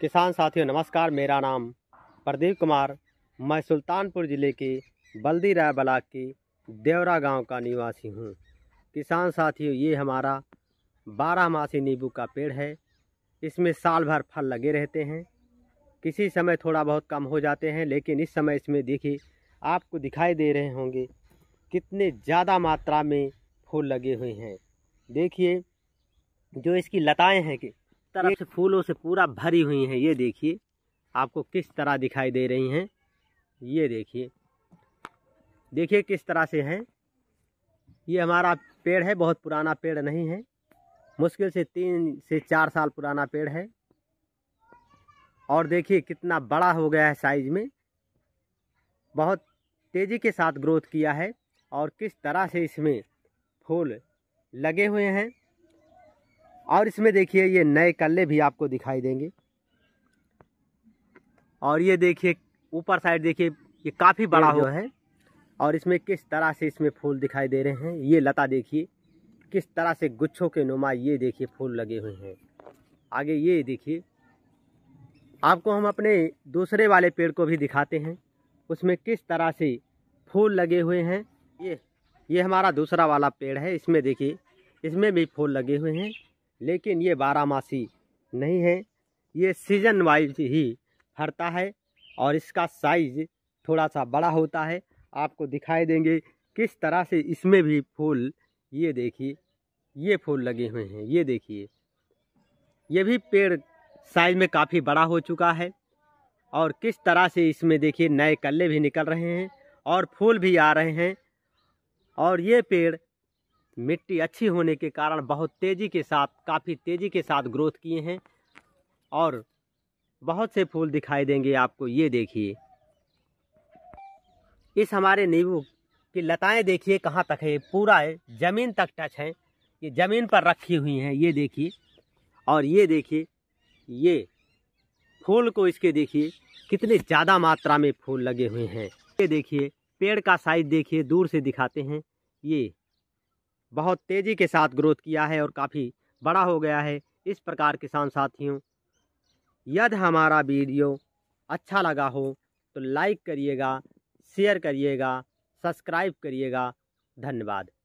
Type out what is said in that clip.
किसान साथियों नमस्कार मेरा नाम प्रदीप कुमार मैं सुल्तानपुर ज़िले के बल्दी राय ब्लाक के देवरा गांव का निवासी हूं। किसान साथियों ये हमारा बारह मासी नींबू का पेड़ है इसमें साल भर फल लगे रहते हैं किसी समय थोड़ा बहुत कम हो जाते हैं लेकिन इस समय इसमें देखिए आपको दिखाई दे रहे होंगे कितने ज़्यादा मात्रा में फूल लगे हुए हैं देखिए जो इसकी लताएं हैं कि तरफ से फूलों से पूरा भरी हुई हैं ये देखिए आपको किस तरह दिखाई दे रही हैं ये देखिए देखिए किस तरह से हैं ये हमारा पेड़ है बहुत पुराना पेड़ नहीं है मुश्किल से तीन से चार साल पुराना पेड़ है और देखिए कितना बड़ा हो गया है साइज में बहुत तेज़ी के साथ ग्रोथ किया है और किस तरह से इसमें फूल लगे हुए हैं और इसमें देखिए ये नए कल्ले भी आपको दिखाई देंगे और ये देखिए ऊपर साइड देखिए ये काफ़ी बड़ा हुआ है और इसमें किस तरह से इसमें फूल दिखाई दे रहे हैं ये लता देखिए किस तरह से गुच्छों के नुमा ये देखिए फूल लगे हुए हैं आगे ये देखिए आपको हम अपने दूसरे वाले पेड़ को भी दिखाते हैं उसमें किस तरह से फूल लगे हुए हैं ये ये हमारा दूसरा वाला पेड़ है इसमें देखिए इसमें भी फूल लगे हुए हैं लेकिन ये मासी नहीं है ये सीजन वाइज ही फरता है और इसका साइज थोड़ा सा बड़ा होता है आपको दिखाई देंगे किस तरह से इसमें भी फूल ये देखिए ये फूल लगे हुए हैं ये देखिए ये भी पेड़ साइज में काफ़ी बड़ा हो चुका है और किस तरह से इसमें देखिए नए कल्ले भी निकल रहे हैं और फूल भी आ रहे हैं और ये पेड़ मिट्टी अच्छी होने के कारण बहुत तेज़ी के साथ काफ़ी तेज़ी के साथ ग्रोथ किए हैं और बहुत से फूल दिखाई देंगे आपको ये देखिए इस हमारे नींबू की लताएं देखिए कहाँ तक है पूरा है ज़मीन तक टच है ये ज़मीन पर रखी हुई हैं ये देखिए और ये देखिए ये फूल को इसके देखिए कितने ज़्यादा मात्रा में फूल लगे हुए हैं ये देखिए पेड़ का साइज देखिए दूर से दिखाते हैं ये बहुत तेज़ी के साथ ग्रोथ किया है और काफ़ी बड़ा हो गया है इस प्रकार किसान साथियों यदि हमारा वीडियो अच्छा लगा हो तो लाइक करिएगा शेयर करिएगा सब्सक्राइब करिएगा धन्यवाद